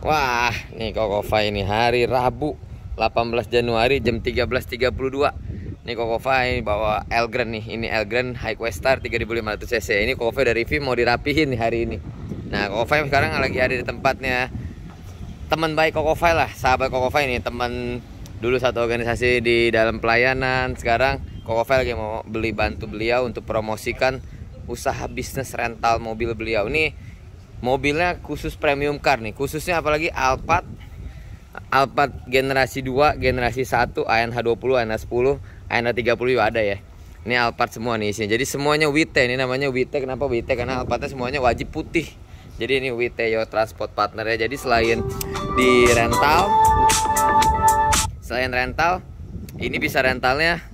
Wah, nih Kokova ini hari Rabu 18 Januari jam 13.32. Nih Kokova ini bawa Elgren nih. Ini Elgren High Questar 3500 cc. Ini Kokova dari review mau dirapihin nih hari ini. Nah, Kokova sekarang lagi ada di tempatnya teman baik Kokova lah, sahabat Kokova ini, teman dulu satu organisasi di dalam pelayanan. Sekarang Kokova lagi mau beli bantu beliau untuk promosikan usaha bisnis rental mobil beliau. Nih mobilnya khusus premium car nih khususnya apalagi Alphard Alphard generasi 2 generasi 1 ANH20 ANH10 ANH30 juga ada ya ini Alphard semua nih isinya jadi semuanya WT ini namanya WT kenapa WT karena Alphardnya semuanya wajib putih jadi ini WT Yo Transport Partner ya jadi selain di rental selain rental ini bisa rentalnya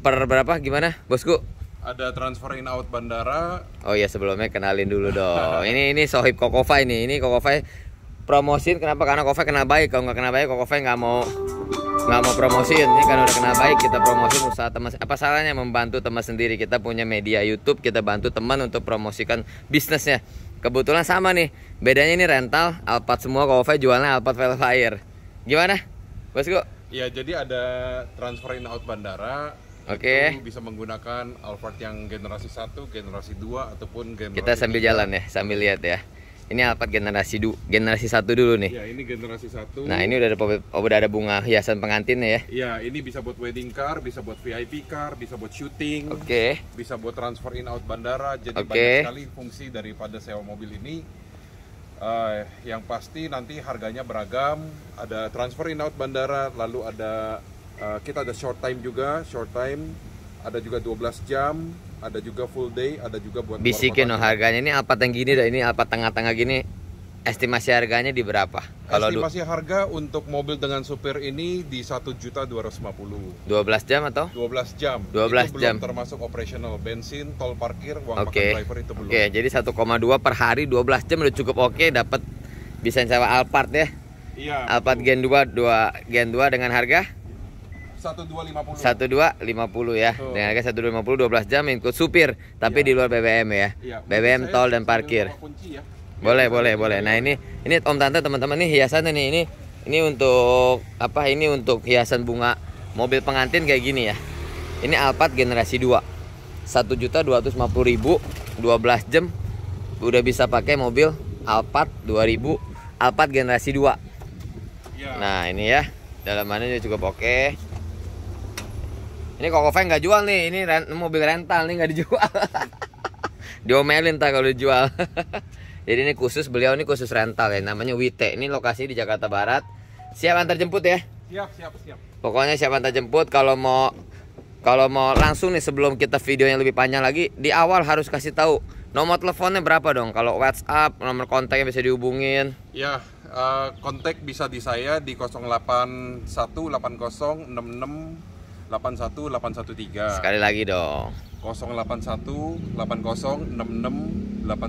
per berapa gimana bosku ada transfer in out bandara. Oh iya sebelumnya kenalin dulu dong. ini ini Sohib Kokova ini. Ini Kokova promosin kenapa? Karena Kokova kena baik. Kalau nggak kena baik Kokova nggak mau nggak mau promosiin. Ini kan udah kena baik kita promosin usaha teman. Apa salahnya membantu teman sendiri? Kita punya media YouTube, kita bantu teman untuk promosikan bisnisnya. Kebetulan sama nih. Bedanya ini rental Alphard semua Kokova jualnya Alphard Velfire. Gimana? Bosku? Iya, jadi ada transfer in out bandara, Oke. Okay. bisa menggunakan Alphard yang generasi 1, generasi 2 ataupun generasi Kita sambil 3. jalan ya, sambil lihat ya. Ini Alphard generasi du generasi 1 dulu nih. Ya, ini generasi 1. Nah, ini udah ada oh, udah ada bunga hiasan pengantin ya. Iya, ini bisa buat wedding car, bisa buat VIP car, bisa buat shooting. Oke. Okay. Bisa buat transfer in out bandara. Jadi okay. banyak sekali fungsi daripada sewa mobil ini. Uh, yang pasti nanti harganya beragam, ada transfer in out bandara, lalu ada Eh, kita ada short time juga, short time ada juga 12 jam, ada juga full day, ada juga buat bisikin no, harganya ini apa tinggi ini ini apa tengah-tengah gini estimasi harganya di berapa? Kalau estimasi harga untuk mobil dengan supir ini di satu juta dua ratus lima puluh. Dua belas jam atau? Dua belas jam. Dua belas jam. Belum termasuk operasional bensin, tol parkir, uang okay. makan driver itu belum. Oke, okay, jadi dua per hari dua belas jam udah cukup oke okay, dapat bisa sewa Alphard ya. Iya. Alphard Gen dua, dua Gen dua dengan harga 1250. 1250 ya. Dengan harga 1250 12 jam ikut supir, tapi ya. di luar BBM ya. ya BBM tol dan parkir. ya. Boleh, boleh, boleh. Nah, ini ini Om Tante teman-teman nih hiasan nih. Ini ini untuk apa? Ini untuk hiasan bunga mobil pengantin kayak gini ya. Ini Alphard generasi 2. 1.250.000 12 jam udah bisa pakai mobil Alphard 2000 Alphard generasi 2 iya. nah ini ya dalamannya juga cukup oke ini kok Feng nggak jual nih, ini rent, mobil rental nih nggak dijual. Diomelin tak kalau dijual. Jadi ini khusus beliau ini khusus rental ya, namanya Wite. Ini lokasi di Jakarta Barat. Siap antar jemput ya? Siap, siap, siap. Pokoknya siap antar jemput kalau mau kalau mau langsung nih sebelum kita video yang lebih panjang lagi di awal harus kasih tahu nomor teleponnya berapa dong kalau WhatsApp nomor kontaknya bisa dihubungin ya uh, kontak bisa di saya di 08180666 tiga Sekali lagi dong. 081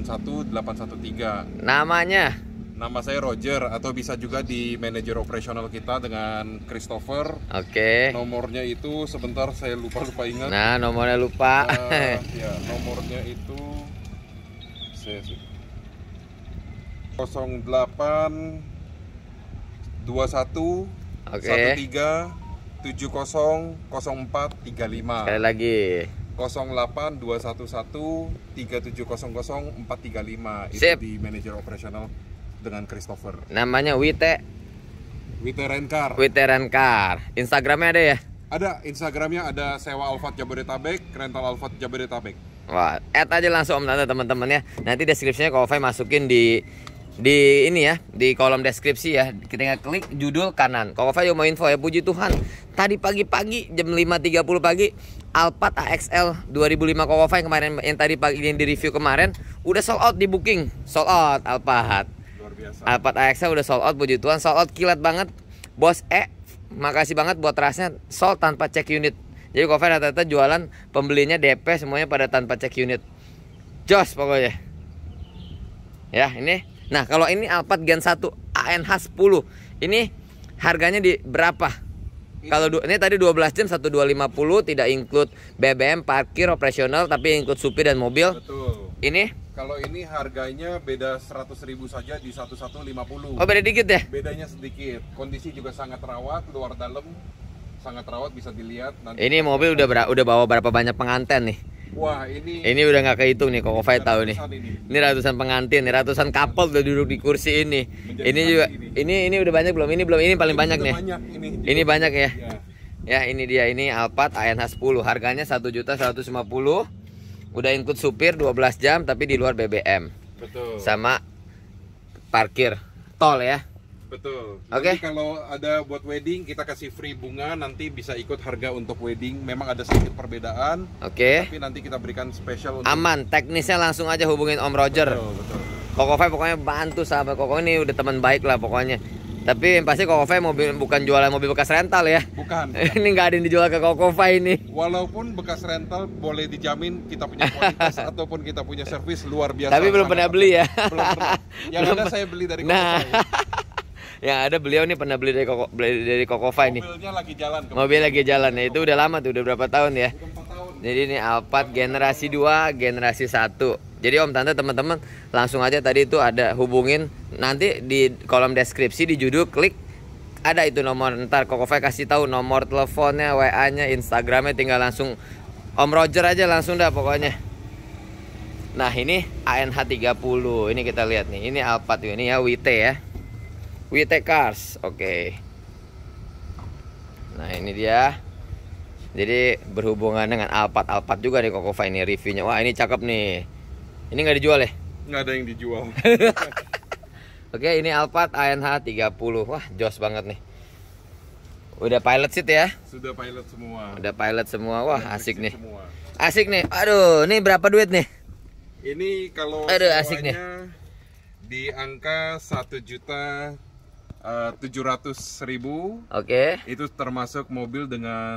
satu delapan satu tiga Namanya? Nama saya Roger atau bisa juga di manajer operasional kita dengan Christopher. Oke. Okay. Nomornya itu sebentar saya lupa lupa ingat. Nah, nomornya lupa. Uh, ya, nomornya itu saya 08 21 Oke. Okay. 13 lima. Sekali lagi. 08211 itu di manajer operasional dengan Christopher. Namanya Wite Wite Renkar. Wite Renkar. Instagramnya ada ya? Ada, Instagramnya ada sewa Alphard Jabodetabek, rental Alphard Jabodetabek. Wah, add aja langsung om tante teman-teman ya. Nanti deskripsinya kalau Fai masukin di di ini ya di kolom deskripsi ya kita tinggal klik judul kanan yang mau info ya puji Tuhan tadi pagi-pagi jam 5.30 pagi Alphard AXL 2005 Kokofa yang kemarin yang tadi pagi yang di review kemarin udah sold out di booking sold out Alphard Alphard AXL udah sold out puji Tuhan sold out kilat banget Bos E makasih banget buat rasnya sold tanpa cek unit jadi Kokofa rata-rata jualan pembelinya DP semuanya pada tanpa cek unit jos pokoknya ya ini Nah, kalau ini Alphard Gen 1 ANH10, ini harganya di berapa? Kalau ini tadi 12 jam 1250 tidak include BBM, parkir, operasional tapi include supir dan mobil. Betul. Ini kalau ini harganya beda 100 ribu saja di 1150. Oh, beda dikit ya? Bedanya sedikit. Kondisi juga sangat rawat, luar dalam sangat rawat bisa dilihat nanti. Ini mobil udah udah bawa berapa banyak penganten nih? Wah, ini Ini udah nggak kehitung nih Koko Fight tahu nih. Ini. ini ratusan pengantin, nih ratusan couple udah duduk di kursi ini. Menjadi ini juga ini. ini ini udah banyak belum? Ini belum ini paling ini banyak nih. Banyak, ini, ini banyak ya. ya. Ya, ini dia ini Alphard ANH 10. Harganya 1.150. Udah include supir 12 jam tapi di luar BBM. Betul. Sama parkir tol ya Betul. Oke. Okay. kalau ada buat wedding kita kasih free bunga nanti bisa ikut harga untuk wedding. Memang ada sedikit perbedaan. Oke. Okay. Tapi nanti kita berikan spesial untuk Aman, teknisnya langsung aja hubungin Om Roger. Betul, betul. Koko pokoknya bantu sahabat Koko ini udah teman baik lah pokoknya. Tapi yang pasti Koko Fai mobil bukan jualan mobil bekas rental ya. Bukan. bukan. ini nggak ada yang dijual ke Koko Fai ini. Walaupun bekas rental boleh dijamin kita punya kualitas ataupun kita punya servis luar biasa. Tapi belum pernah beli ya. Belum pernah. Yang belum ada saya beli dari Koko nah yang ada beliau nih pernah beli dari Koko beli dari koko ini. Mobilnya lagi jalan. kemudian. Mobil lagi jalan ya. Itu udah lama tuh, udah berapa tahun ya? tahun. Jadi ini Alphard generasi 2, generasi 1. Jadi Om Tante teman-teman langsung aja tadi itu ada hubungin nanti di kolom deskripsi di judul klik ada itu nomor ntar Kokova kasih tahu nomor teleponnya, WA-nya, Instagramnya tinggal langsung Om Roger aja langsung dah pokoknya. Nah ini ANH 30 Ini kita lihat nih Ini Alphard ini ya WT ya WT Cars oke okay. nah ini dia jadi berhubungan dengan Alphard Alphard juga nih Kokova ini reviewnya wah ini cakep nih ini nggak dijual ya nggak ada yang dijual oke okay, ini Alphard ANH 30 wah jos banget nih Udah pilot seat ya? Sudah pilot semua. Udah pilot semua. Wah, asik nih. Semua. Asik nih. Aduh, ini berapa duit nih? Ini kalau Aduh, asik nih. di angka 1 juta Eh, tujuh ratus ribu. Oke. Okay. Itu termasuk mobil dengan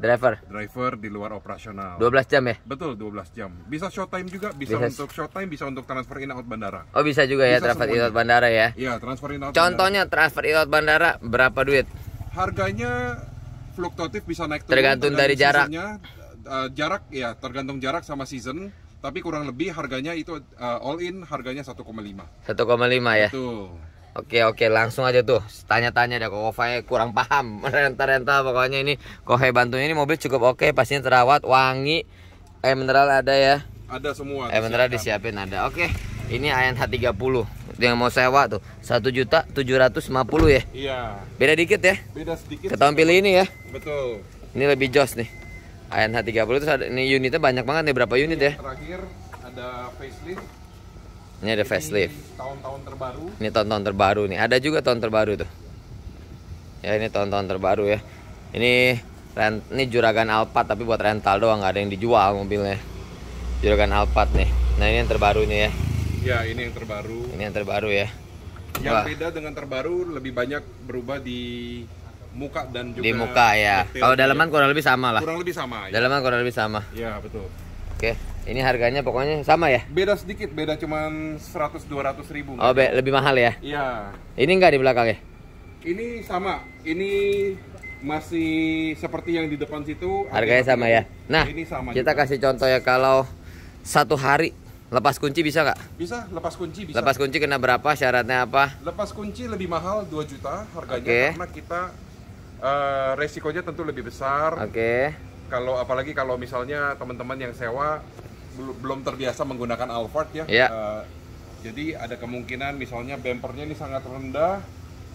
driver. Driver di luar operasional. 12 jam ya? Betul, 12 jam. Bisa short time juga, bisa, bisa untuk short time, bisa untuk transfer in out bandara. Oh bisa juga ya bisa ya transfer in out bandara ya? Iya transfer in out. Contohnya bandara. transfer in out bandara berapa duit? Harganya fluktuatif bisa naik turun. Tergantung dari jarak. Uh, jarak ya tergantung jarak sama season tapi kurang lebih harganya itu uh, all in harganya 1,5 1,5 ya Betul. Oke oke langsung aja tuh tanya-tanya deh kok Kofai kurang paham rental-rental pokoknya ini Kofai bantunya ini mobil cukup oke pastinya terawat wangi eh mineral ada ya ada semua eh mineral disiapin ada oke ini ANH 30 yang mau sewa tuh satu juta tujuh ratus lima puluh ya iya beda dikit ya beda sedikit ketahuan pilih ini ya betul ini lebih jos nih ANH 30 itu ini unitnya banyak banget nih berapa unit ya terakhir ada facelift ini ada facelift. Tahun-tahun terbaru. Ini tahun-tahun terbaru nih. Ada juga tahun terbaru tuh. Ya ini tahun-tahun terbaru ya. Ini rent, ini juragan Alphard tapi buat rental doang, nggak ada yang dijual mobilnya. Juragan Alphard nih. Nah ini yang terbaru nih ya. Ya ini yang terbaru. Ini yang terbaru ya. Yang Wah. beda dengan terbaru lebih banyak berubah di muka dan juga di muka ya. Kalau dalaman kurang lebih sama lah. Kurang lebih sama. Ya. Dalaman kurang lebih sama. Ya betul. Oke. Ini harganya pokoknya sama ya? Beda sedikit, beda cuman 100 200 ribu. Oh, be lebih mahal ya? Iya. Ini enggak di belakang ya? Ini sama. Ini masih seperti yang di depan situ. Harganya sama ya. Nah, ini sama kita juga. kasih contoh ya kalau satu hari lepas kunci bisa nggak? Bisa, lepas kunci bisa. Lepas kunci kena berapa? Syaratnya apa? Lepas kunci lebih mahal 2 juta harganya okay. karena kita uh, resikonya tentu lebih besar. Oke. Okay kalau apalagi kalau misalnya teman-teman yang sewa belum terbiasa menggunakan Alphard ya. Yeah. Iya. Uh, jadi ada kemungkinan misalnya bumpernya ini sangat rendah,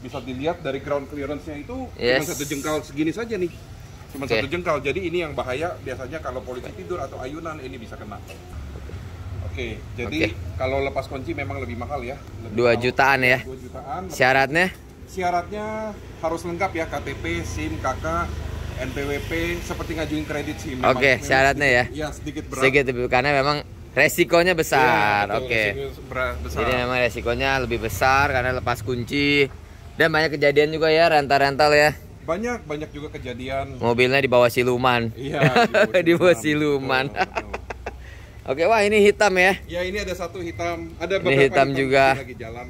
bisa dilihat dari ground clearance-nya itu yes. cuma satu jengkal segini saja nih. Cuma okay. satu jengkal. Jadi ini yang bahaya biasanya kalau polisi tidur atau ayunan ini bisa kena. Oke, okay, jadi okay. kalau lepas kunci memang lebih mahal ya. Lebih 2 mahal, jutaan ya. 2 jutaan. Syaratnya? Syaratnya harus lengkap ya KTP, SIM, KK, NPWP seperti ngajuin kredit sih. Oke, okay, syaratnya ya. sedikit, ya. Iya, sedikit berat. Sedikit lebih karena memang resikonya besar. Ya, Oke. Okay. Jadi memang resikonya lebih besar karena lepas kunci dan banyak kejadian juga ya rental-rental ya. Banyak, banyak juga kejadian. Mobilnya di bawah siluman. Iya, di bawah siluman. Oke, wah ini hitam ya. Ya, ini ada satu hitam, ada beberapa hitam, hitam juga. Lagi jalan.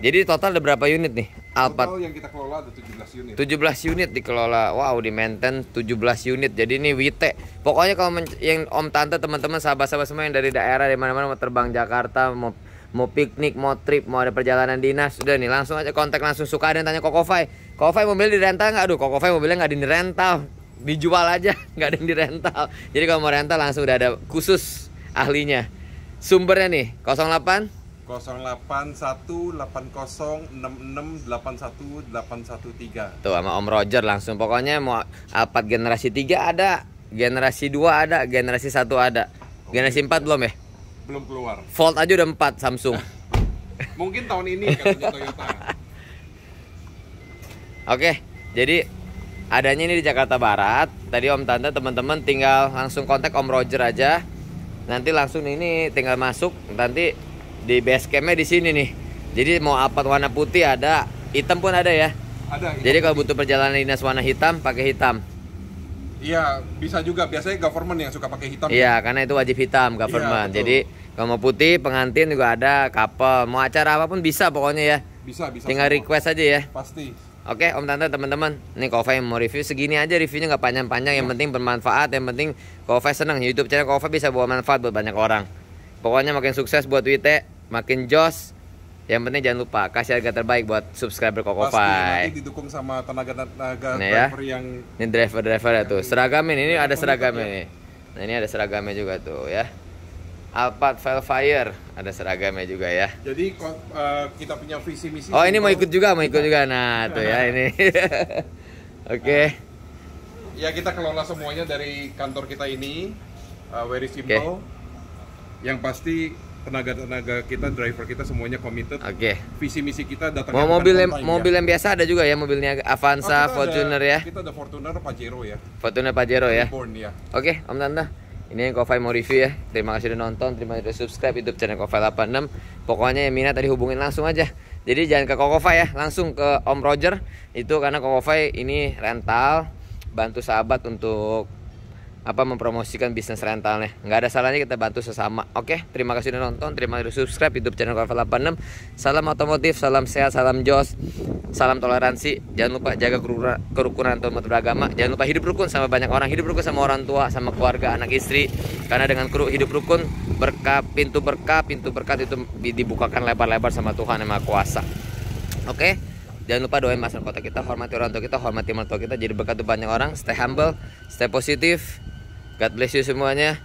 Jadi total ada berapa unit nih? Alphard yang kita kelola ada 17 unit. 17 unit dikelola. Wow, di maintain 17 unit. Jadi ini Wite. Pokoknya kalau yang Om Tante teman-teman sahabat-sahabat semua yang dari daerah di mana-mana mau terbang Jakarta mau mau piknik, mau trip, mau ada perjalanan dinas, sudah nih langsung aja kontak langsung suka dan tanya Kokofai Kokofai Koko mobil di rental nggak? Aduh, Kokofai mobilnya nggak di rental, dijual aja, nggak ada yang di rental. Jadi kalau mau rental langsung udah ada khusus ahlinya. Sumbernya nih 08 081806681813. Tuh sama Om Roger langsung pokoknya mau apa generasi 3 ada, generasi 2 ada, generasi 1 ada. Oke. Oh, generasi 4 gitu. belum ya? Belum keluar. Volt aja udah 4 Samsung. Mungkin tahun ini katanya Oke, jadi adanya ini di Jakarta Barat. Tadi Om Tante teman-teman tinggal langsung kontak Om Roger aja. Nanti langsung ini tinggal masuk nanti di base campnya di sini nih jadi mau apa warna putih ada hitam pun ada ya ada jadi kalau butuh perjalanan dinas warna hitam pakai hitam Iya, bisa juga. Biasanya government yang suka pakai hitam. Iya, karena itu wajib hitam iya, government. Ya, Jadi kalau mau putih, pengantin juga ada, couple, mau acara apapun bisa pokoknya ya. Bisa, bisa. Tinggal semua. request aja ya. Pasti. Oke, Om Tante, teman-teman, nih Kofa yang mau review segini aja reviewnya nggak panjang-panjang, yang iya. penting bermanfaat, yang penting Kofa seneng. YouTube channel Kofa bisa bawa manfaat buat banyak orang. Pokoknya makin sukses buat Wite makin jos yang penting jangan lupa kasih harga terbaik buat subscriber Kokopai. Pasti nanti didukung sama tenaga-tenaga nah, ya. driver ya. yang ini driver-driver ya tuh. Seragam ini ada seragam ya. ini, Nah, ini ada seragamnya juga tuh ya. Alphard Fire ada seragamnya juga ya. Jadi eh, kita punya visi misi. Oh, ini mau ikut juga, mau ikut juga. Nah, tuh ya ini. Oke. Okay. Nah, ya kita kelola semuanya dari kantor kita ini. Uh, very simple. Okay. Yang pasti tenaga-tenaga kita, driver kita semuanya committed. Oke. Okay. Visi misi kita datang. Mau mobil yang, ya. mobil yang biasa ada juga ya mobilnya Avanza, oh, Fortuner ada, ya. Kita ada Fortuner Pajero ya. Fortuner Pajero ya. Born, ya. Oke, okay, Om Tanda. Ini yang Kofai mau review ya. Terima kasih sudah nonton, terima kasih sudah subscribe YouTube channel Kofai 86. Pokoknya yang minat tadi hubungin langsung aja. Jadi jangan ke Kofai ya, langsung ke Om Roger itu karena Kofai ini rental bantu sahabat untuk apa mempromosikan bisnis rentalnya. Nggak ada salahnya kita bantu sesama. Oke, terima kasih sudah nonton, terima kasih sudah subscribe YouTube channel Kaval 86. Salam otomotif, salam sehat, salam jos, salam toleransi. Jangan lupa jaga kerukunan antar beragama. Jangan lupa hidup rukun sama banyak orang, hidup rukun sama orang tua, sama keluarga, anak istri. Karena dengan kru hidup rukun berkah pintu berkah, pintu berkat itu dibukakan lebar-lebar sama Tuhan yang Maha Kuasa. Oke? Jangan lupa doain masyarakat kota kita, hormati orang tua kita, hormati orang kita, jadi berkat banyak orang, stay humble, stay positif, God bless you semuanya.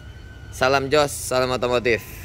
Salam Jos, salam otomotif.